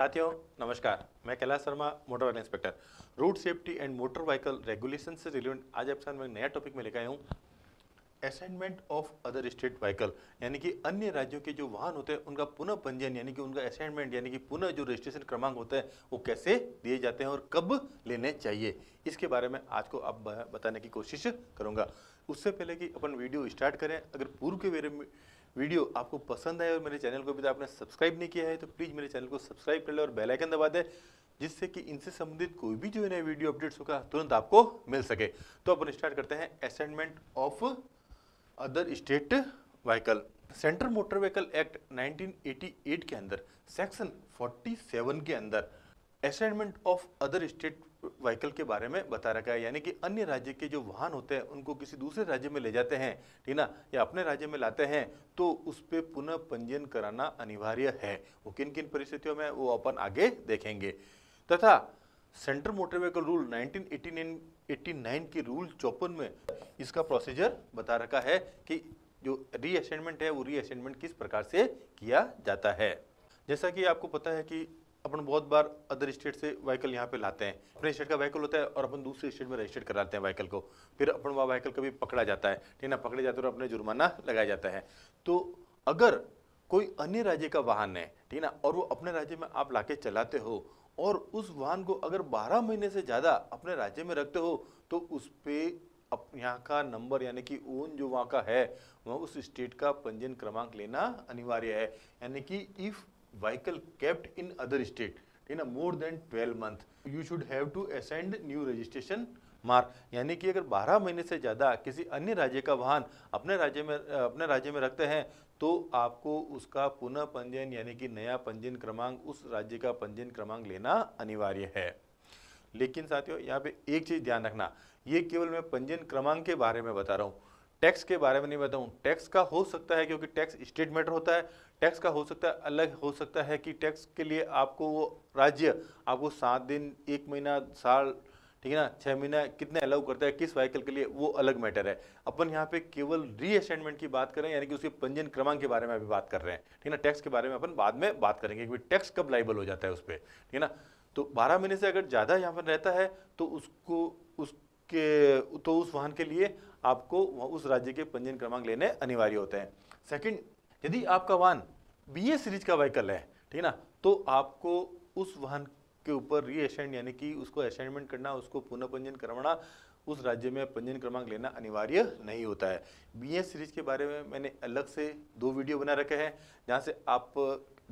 साथियों नमस्कार मैं Kailash Sharma motor vehicle inspector road safety and motor vehicle regulation से रिलेटेड आज आपके साथ मैं नया टॉपिक में लेकर आया हूँ assignment of other state vehicle यानी कि अन्य राज्यों के जो वाहन होते हैं उनका पुनः पंजीयन यानी कि उनका असाइनमेंट यानी कि पुनः जो रजिस्ट्रेशन क्रमांक होता है वो कैसे दिए जाते हैं और कब लेने चाहिए इसके बारे में आज को आप बताने की कोशिश करूँगा उससे पहले कि अपन वीडियो स्टार्ट करें अगर पूर्व के वीडियो आपको पसंद आए और मेरे चैनल को भी तक तो आपने सब्सक्राइब नहीं किया है तो प्लीज़ मेरे चैनल को सब्सक्राइब कर ले और बेल आइकन दबा दे जिससे कि इनसे संबंधित कोई भी जो है नया वीडियो अपडेट्स होगा तुरंत आपको मिल सके तो अपन स्टार्ट करते हैं assignment of other state vehicle central motor vehicle act 1988 के अंदर सेक्शन 47 के अंदर assignment of other state vehicle के बारे में बता रखा है यानी कि अन्य राज्य के जो वाहन होते हैं उनको किसी दूसरे राज्य में ले जाते हैं ठीक ना या अपने राज्य में लाते हैं तो उस पर पुनः पंजीयन कराना अनिवार्य है वो किन किन परिस्थितियों में वो अपन आगे देखेंगे तथा सेंट्रल मोटर व्हीकल रूल 1989 89 के रूल चौपन में इसका प्रोसीजर बता रखा है कि जो रीअसाइनमेंट है वो रीअसाइनमेंट किस प्रकार से किया जाता है जैसा कि आपको पता है कि अपन बहुत बार अदर स्टेट से व्हीकल यहाँ पे लाते हैं अपने स्टेट का व्हीकल होता है और अपन दूसरे स्टेट में रजिस्टर कराते हैं व्हीकल को फिर अपन वह व्हीकल कभी पकड़ा जाता है ठीक ना पकड़े जाते हैं और अपने जुर्माना लगाया जाता है तो अगर कोई अन्य राज्य का वाहन है ठीक ना और वो अपने राज्य में आप ला चलाते हो और उस वाहन को अगर बारह महीने से ज़्यादा अपने राज्य में रखते हो तो उस पर यहाँ का नंबर यानी कि ओन जो वहाँ का है वह उस स्टेट का पंजीयन क्रमांक लेना अनिवार्य है यानी कि if vehicle kept in other state ठीक ना more than 12 month you should have to असेंड न्यू रजिस्ट्रेशन मार्क यानी कि अगर 12 महीने से ज़्यादा किसी अन्य राज्य का वाहन अपने राज्य में अपने राज्य में रखते हैं तो आपको उसका पुनः पंजीयन यानी कि नया पंजीयन क्रमांक उस राज्य का पंजीयन क्रमांक लेना अनिवार्य है लेकिन साथियों यहाँ पे एक चीज़ ध्यान रखना ये केवल मैं पंजीयन क्रमांक के बारे में बता रहा हूँ टैक्स के बारे में नहीं बताऊँ टैक्स का हो सकता है क्योंकि टैक्स स्टेट मैटर होता है टैक्स का हो सकता है अलग हो सकता है कि टैक्स के लिए आपको वो राज्य आपको सात दिन एक महीना साल ठीक है ना छः महीना कितने अलाउ करता है किस व्हीकल के लिए वो अलग मैटर है अपन यहाँ पे केवल रीअसाइनमेंट की बात कर रहे हैं यानी कि उसके पंजीयन क्रमांक के बारे में अभी बात कर रहे हैं ठीक है ना टैक्स के बारे में अपन बाद में बात करेंगे क्योंकि टैक्स कब लाइबल हो जाता है उस पर ठीक है ना तो बारह महीने से अगर ज़्यादा यहाँ पर रहता है तो उसको उस के तो उस वाहन के लिए आपको उस राज्य के पंजीयन क्रमांक लेने अनिवार्य होते हैं सेकंड यदि आपका वाहन बी ए सीरीज का व्हीकल है ठीक है ना तो आपको उस वाहन के ऊपर री एसेंड यानी कि उसको असाइनमेंट करना उसको पुनः पंजीयन करवाना उस राज्य में पंजीयन क्रमांक लेना अनिवार्य नहीं होता है बी सीरीज के बारे में मैंने अलग से दो वीडियो बना रखे हैं जहाँ से आप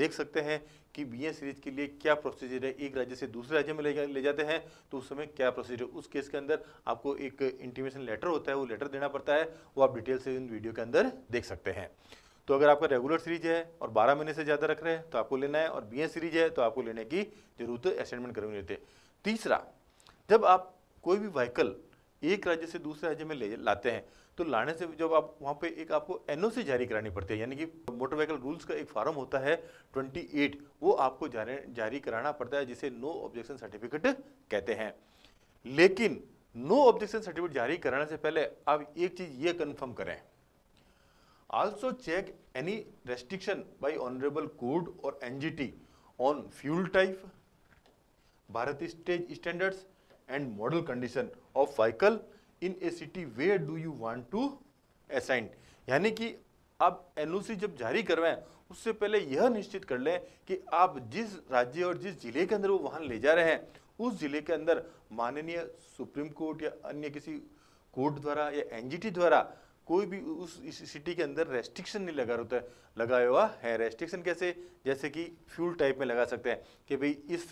देख सकते हैं कि बी सीरीज के लिए क्या प्रोसीजर है एक राज्य से दूसरे राज्य में ले, जा, ले जाते हैं तो उस समय क्या प्रोसीजर उस केस के अंदर आपको एक इंटीमेशन लेटर होता है वो लेटर देना पड़ता है वो आप डिटेल से इन वीडियो के अंदर देख सकते हैं तो अगर आपका रेगुलर सीरीज है और 12 महीने से ज़्यादा रख रहे हैं तो आपको लेना है और बी सीरीज है तो आपको लेने की जरूरत असाइनमेंट करनी रहती है तीसरा जब आप कोई भी व्हीकल एक राज्य से दूसरे राज्य में ले लाते हैं तो लाने से जब आप वहाँ पे एक आपको एनओसी जारी करानी पड़ती है यानी कि मोटर व्हीकल रूल्स का एक फॉर्म होता है 28 वो आपको जारी जारी कराना पड़ता है जिसे नो ऑब्जेक्शन सर्टिफिकेट कहते हैं लेकिन नो ऑब्जेक्शन सर्टिफिकेट जारी कराने से पहले आप एक चीज़ ये कन्फर्म करें also check any restriction by honourable court और एन ऑन फ्यूल टाइप भारतीय stage standards and model condition of vehicle in a city where do you want to assign यानी कि आप एनओसी जब जारी करवाएं उससे पहले यह निश्चित कर लें कि आप जिस राज्य और जिस जिले के अंदर वो वाहन ले जा रहे हैं उस जिले के अंदर माननीय सुप्रीम कोर्ट या अन्य किसी कोर्ट द्वारा या एनजीटी द्वारा कोई भी उस सिटी के अंदर रेस्ट्रिक्शन नहीं लगा होता है लगाया हुआ है रेस्ट्रिक्शन कैसे जैसे कि फ्यूल टाइप में लगा सकते हैं कि भाई इस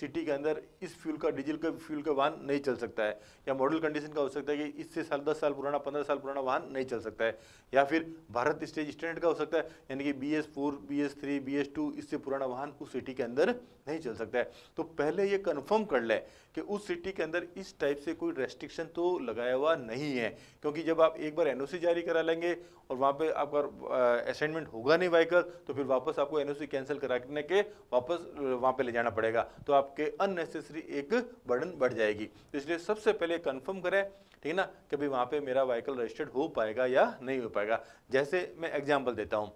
सिटी के अंदर इस फ्यूल का डीजल का फ्यूल का वाहन नहीं चल सकता है या मॉडल कंडीशन का हो सकता है कि इससे साल दस साल पुराना पंद्रह साल पुराना वाहन नहीं चल सकता है या फिर भारत स्टेज स्टैंडर्ड का हो सकता है यानी कि B S four B S three B S two इससे पुराना वाहन उस सिटी के अंदर नहीं चल सकता है तो पहले ये कन्फर्म कर लें कि उस सिटी के अंदर इस टाइप से कोई रेस्ट्रिक्शन तो लगाया हुआ नहीं है क्योंकि जब आप एक बार एनओसी जारी करा लेंगे और वहाँ पे आपका असाइनमेंट होगा नहीं वाइकल तो फिर वापस आपको एनओसी कैंसिल कराने के वापस वहाँ पे ले जाना पड़ेगा तो आपके अननेसेसरी एक बर्डन बढ़ जाएगी तो इसलिए सबसे पहले कन्फर्म करें ठीक है ना कि भाई वहाँ पर मेरा वाइकल रजिस्टर्ड हो पाएगा या नहीं हो पाएगा जैसे मैं एग्जाम्पल देता हूँ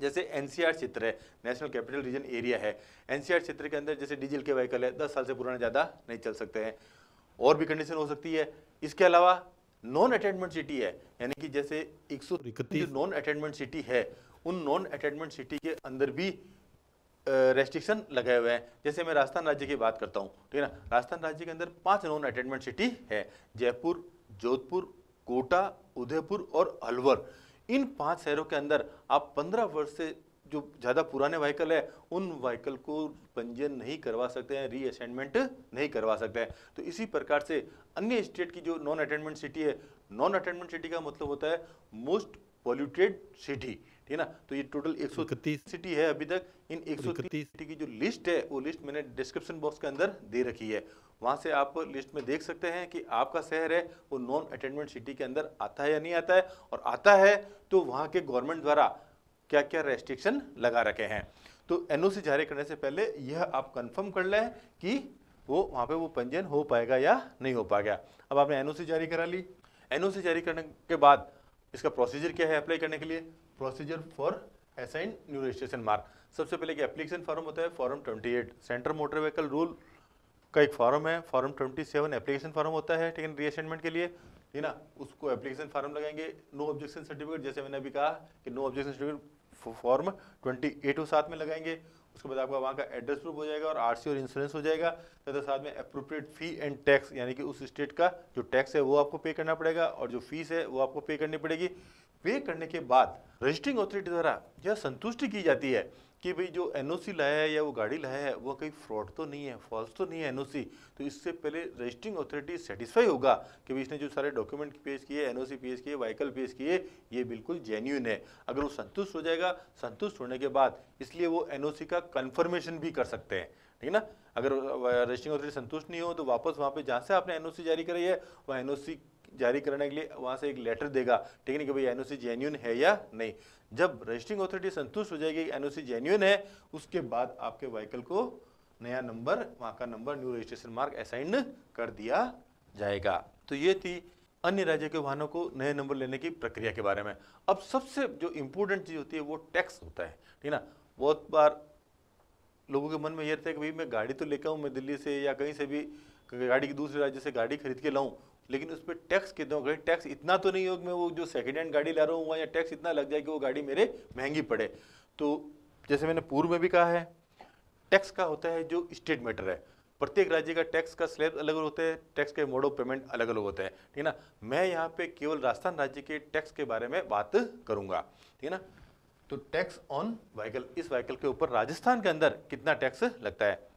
जैसे एनसीआर क्षेत्र है नेशनल कैपिटल रीजन एरिया है एनसीआर क्षेत्र के अंदर जैसे डीजल के व्हीकल है दस साल से पुराने ज़्यादा नहीं चल सकते हैं और भी कंडीशन हो सकती है इसके अलावा नॉन अटेंडमेंट सिटी है यानी कि जैसे एक सौ नॉन अटेंडमेंट सिटी है उन नॉन अटेंडमेंट सिटी के अंदर भी रेस्ट्रिक्शन लगाए हुए हैं जैसे मैं राजस्थान राज्य की बात करता हूँ ठीक है ना राजस्थान राज्य के अंदर पांच नॉन अटेंडमेंट सिटी है जयपुर जोधपुर कोटा उदयपुर और अलवर इन पांच शहरों के अंदर आप पंद्रह वर्ष से जो ज़्यादा पुराने व्हीकल है उन व्हीकल को पंजीयन नहीं करवा सकते हैं री असाइनमेंट नहीं करवा सकते हैं तो इसी प्रकार से अन्य स्टेट की जो नॉन अटेंडमेंट सिटी है नॉन अटेंडमेंट सिटी का मतलब होता है मोस्ट पॉल्यूटेड सिटी ठीक है ना तो ये टोटल एक सौ सिटी है अभी तक इन एक सौ सिटी की जो लिस्ट है वो लिस्ट मैंने डिस्क्रिप्शन बॉक्स के अंदर दे रखी है वहाँ से आप लिस्ट में देख सकते हैं कि आपका शहर है वो नॉन अटेंडमेंट सिटी के अंदर आता है या नहीं आता है और आता है तो वहाँ के गवर्नमेंट द्वारा क्या क्या रेस्ट्रिक्शन लगा रखे हैं तो एन जारी करने से पहले यह आप कन्फर्म कर लें कि वो वहाँ पर वो पंजीयन हो पाएगा या नहीं हो पाएगा अब आपने एन जारी करा ली एन जारी करने के बाद इसका प्रोसीजर क्या है अप्लाई करने के लिए procedure for assign new registration mark सबसे पहले कि एप्लीकेशन फॉर्म होता है form 28 central motor vehicle rule का एक फॉर्म है फॉर्म 27 एप्लीकेशन फॉर्म होता है ठीक है रीअसाइनमेंट के लिए है ना उसको एप्लीकेशन फॉर्म लगाएंगे नो ऑब्जेक्शन सर्टिफिकेट जैसे मैंने अभी कहा कि no objection certificate form twenty eight और साथ में लगाएंगे उसके बाद आपका वहाँ का एड्रेस प्रूफ हो जाएगा और आरसी और इंश्योरेंस हो जाएगा तथा ही साथ में अप्रोप्रिएट फी एंड टैक्स यानी कि उस स्टेट का जो टैक्स है वो आपको पे करना पड़ेगा और जो फीस है वो आपको पे करनी पड़ेगी वे करने के बाद रजिस्ट्रिंग अथॉरिटी द्वारा यह संतुष्टि की जाती है कि भाई जो एनओसी लाया है या वो गाड़ी लाया है वो कहीं फ्रॉड तो नहीं है फॉल्स तो नहीं है एनओसी तो इससे पहले रजिस्ट्रिंग ऑथोरिटी सेटिस्फाई होगा कि भाई इसने जो सारे डॉक्यूमेंट पेश किए एनओसी पेश किए व्हीकल पेश किए ये बिल्कुल जेन्यून है अगर वो संतुष्ट हो जाएगा संतुष्ट होने के बाद इसलिए वो एन का कन्फर्मेशन भी कर सकते हैं ठीक है ना अगर रजिस्ट्रिंग अथॉरिटी संतुष्ट नहीं हो तो वापस वहाँ पर जहाँ से आपने एन जारी कराई है वह एन जारी करने के लिए वहाँ से एक लेटर देगा ठीक है ना कि भाई एनओसी जेन्यून है या नहीं जब रजिस्ट्रिंग अथॉरिटी संतुष्ट हो जाएगी एनओसी जेन्यून है उसके बाद आपके व्हीकल को नया नंबर वहाँ का number new registration mark assign कर दिया जाएगा तो ये थी अन्य राज्य के वाहनों को नए नंबर लेने की प्रक्रिया के बारे में अब सबसे जो इम्पोर्टेंट चीज़ होती है वो टैक्स होता है ठीक है ना बहुत बार लोगों के मन में यह रहता है कि भाई मैं गाड़ी तो लेकर आऊँ मैं दिल्ली से या कहीं से भी गाड़ी की दूसरे राज्य से गाड़ी खरीद के लाऊँ लेकिन उस पर टैक्स कितना होगा टैक्स इतना तो नहीं होगा मैं वो जो सेकेंड हैंड गाड़ी ला रहा हूँ या टैक्स इतना लग जाए कि वो गाड़ी मेरे महंगी पड़े तो जैसे मैंने पूर्व में भी कहा है टैक्स का होता है जो स्टेट मैटर है प्रत्येक राज्य का टैक्स का स्लैब अलग अलग होता है टैक्स के मोड ऑफ पेमेंट अलग अलग होता है ठीक है ना मैं यहाँ पे केवल राजस्थान राज्य के टैक्स के बारे में बात करूँगा ठीक है ना तो टैक्स ऑन व्हीकल इस व्हीकल के ऊपर राजस्थान के अंदर कितना टैक्स लगता है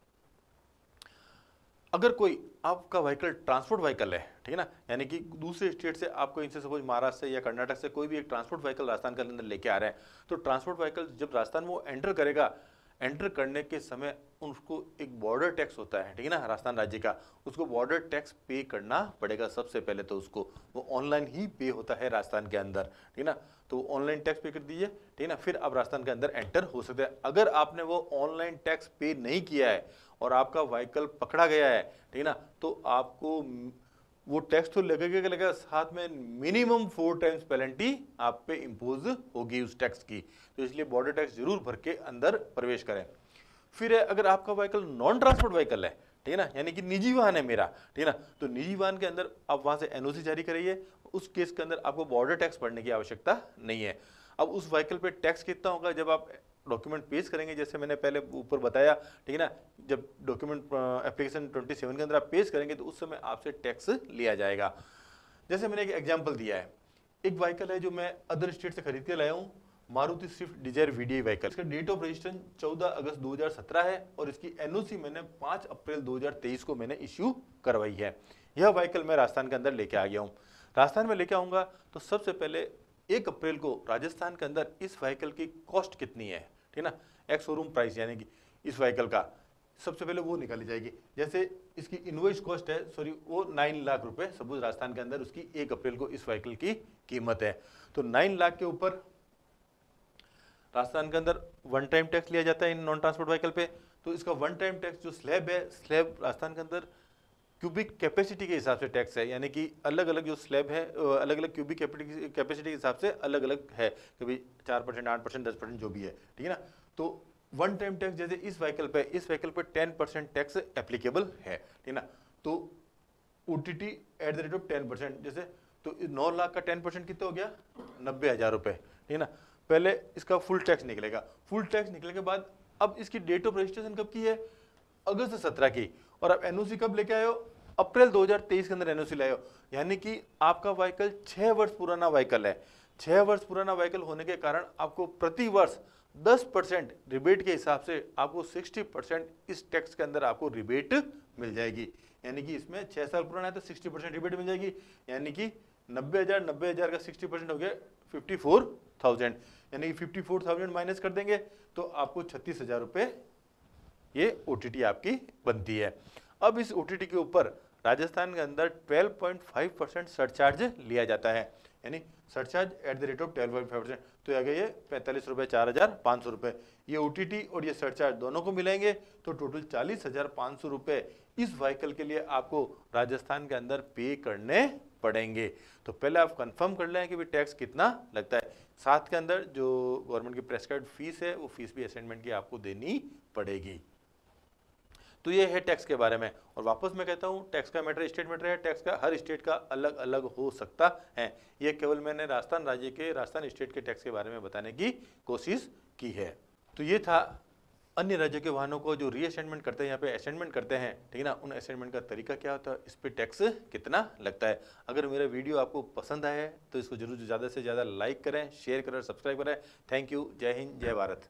अगर कोई आपका व्हीकल ट्रांसपोर्ट व्हीकल है ठीक है ना यानी कि दूसरे स्टेट से आपको इनसे सपोज महाराष्ट्र से या कर्नाटक से कोई भी एक ट्रांसपोर्ट व्हीकल राजस्थान के अंदर लेके आ रहे हैं तो ट्रांसपोर्ट व्हीकल जब राजस्थान वो एंटर करेगा एंटर करने के समय उसको एक बॉर्डर टैक्स होता है ठीक है ना राजस्थान राज्य का उसको बॉर्डर टैक्स पे करना पड़ेगा सबसे पहले तो उसको वो ऑनलाइन ही पे होता है राजस्थान के अंदर ठीक है ना तो ऑनलाइन टैक्स पे कर दीजिए ठीक है ना फिर आप राजस्थान के अंदर एंटर हो सकते हैं अगर आपने वो ऑनलाइन टैक्स पे नहीं किया है और आपका व्हीकल पकड़ा गया है ठीक है ना तो आपको वो टैक्स तो लगेगा लगेगा साथ में मिनिमम फोर टाइम्स पेनल्टी आप पे इम्पोज होगी उस टैक्स की तो इसलिए बॉर्डर टैक्स जरूर भर के अंदर प्रवेश करें फिर अगर आपका व्हीकल नॉन ट्रांसपोर्ट व्हीकल है ठीक है ना यानी कि निजी वाहन है मेरा ठीक है ना तो निजी वाहन के अंदर आप वहाँ से एनओसी जारी करिए उस केस के अंदर आपको बॉर्डर टैक्स भरने की आवश्यकता नहीं है अब उस व्हीकल पर टैक्स कितना होगा जब आप डॉक्यूमेंट पेश करेंगे जैसे मैंने पहले ऊपर बताया ठीक है ना जब डॉक्यूमेंट एप्लीकेशन 27 के अंदर आप पेश करेंगे तो उस समय आपसे टैक्स लिया जाएगा जैसे मैंने एक एग्जाम्पल दिया है एक व्हीकल है जो मैं अदर स्टेट से खरीद के लाया हूँ Maruti Swift Dzire D vehicle इसका डेट ऑफ रजिस्ट्रेशन चौदह अगस्त सत्रह है और इसकी सी मैंने पाँच अप्रैल तेईस को मैंने इश्यू करवाई है यह व्हीकल मैं राजस्थान के अंदर लेके आ गया हूँ राजस्थान में लेके आऊँगा तो सबसे पहले एक अप्रैल को राजस्थान के अंदर इस व्हीकल की कॉस्ट कितनी है ठीक ना एक्स शोरूम प्राइस यानी कि इस व्हीकल का सबसे पहले वो निकाली जाएगी जैसे इसकी इन्वेस्ट कॉस्ट है सॉरी वो नाइन लाख रुपए सबूत राजस्थान के अंदर उसकी एक अप्रैल को इस व्हीकल की कीमत है तो नाइन लाख के ऊपर राजस्थान के अंदर वन टाइम टैक्स लिया जाता है इन नॉन ट्रांसपोर्ट व्हीकल पे तो इसका वन टाइम टैक्स जो स्लैब है स्लैब राजस्थान के अंदर क्यूबिक कैपेसिटी के हिसाब से टैक्स है यानी कि अलग अलग जो स्लैब है अलग अलग क्यूबिक कैपेसिटी के हिसाब से अलग अलग है कभी चार परसेंट आठ परसेंट दस परसेंट जो भी है ठीक है ना तो वन टाइम टैक्स जैसे इस व्हीकल पे इस व्हीकल पे टेन परसेंट टैक्स एप्लीकेबल है ठीक है ना तो O T T at the rate of ten percent जैसे तो नौ लाख का टेन परसेंट कितना हो गया नब्बे हज़ार रुपये ठीक है ना पहले इसका फुल टैक्स निकलेगा फुल टैक्स निकलने के बाद अब इसकी डेट ऑफ रजिस्ट्रेशन कब की है अगस्त सत्रह की और आप एनओसी कब लेके आए हो अप्रैल 2023 के अंदर एनओसी लाए हो यानी कि आपका व्हीकल छः वर्ष पुराना व्हीकल है छः वर्ष पुराना व्हीकल होने के कारण आपको प्रति वर्ष 10 परसेंट रिबेट के हिसाब से आपको 60 परसेंट इस टैक्स के अंदर आपको रिबेट मिल जाएगी यानी कि इसमें छः साल पुराना है तो सिक्सटी परसेंट रिबेट मिल जाएगी यानी कि नब्बे हज़ार नब्बे हज़ार का सिक्सटी परसेंट हो गया फिफ्टी फोर थाउजेंड यानी कि फिफ्टी फोर थाउजेंड माइनस कर देंगे तो आपको छत्तीस हज़ार रुपये ये ओ आपकी बनती है अब इस ओ के ऊपर राजस्थान के अंदर 12.5 परसेंट सरचार्ज लिया जाता है यानी surcharge at the rate of 12.5 percent तो आ गया ये पैंतालीस रुपये चार हज़ार पाँच सौ रुपये ये ओ और ये सरचार्ज दोनों को मिलेंगे तो टोटल चालीस हज़ार पाँच सौ रुपये इस व्हीकल के लिए आपको राजस्थान के अंदर पे करने पड़ेंगे तो पहले आप कंफर्म कर लें कि भाई टैक्स कितना लगता है साथ के अंदर जो गवर्नमेंट की प्रेस्क्राइब फीस है वो फीस भी असाइनमेंट की आपको देनी पड़ेगी तो ये है टैक्स के बारे में और वापस मैं कहता हूँ टैक्स का मैटर स्टेट मैटर है टैक्स का हर स्टेट का अलग अलग हो सकता है ये केवल मैंने राजस्थान राज्य के राजस्थान स्टेट के टैक्स के बारे में बताने की कोशिश की है तो ये था अन्य राज्यों के वाहनों को जो रीअसाइनमेंट करते हैं यहाँ पे असाइनमेंट करते हैं ठीक है ना उन असाइनमेंट का तरीका क्या होता है इस पर टैक्स कितना लगता है अगर मेरा वीडियो आपको पसंद आया तो इसको जरूर ज़्यादा से ज़्यादा लाइक करें शेयर करें सब्सक्राइब करें थैंक यू जय हिंद जय भारत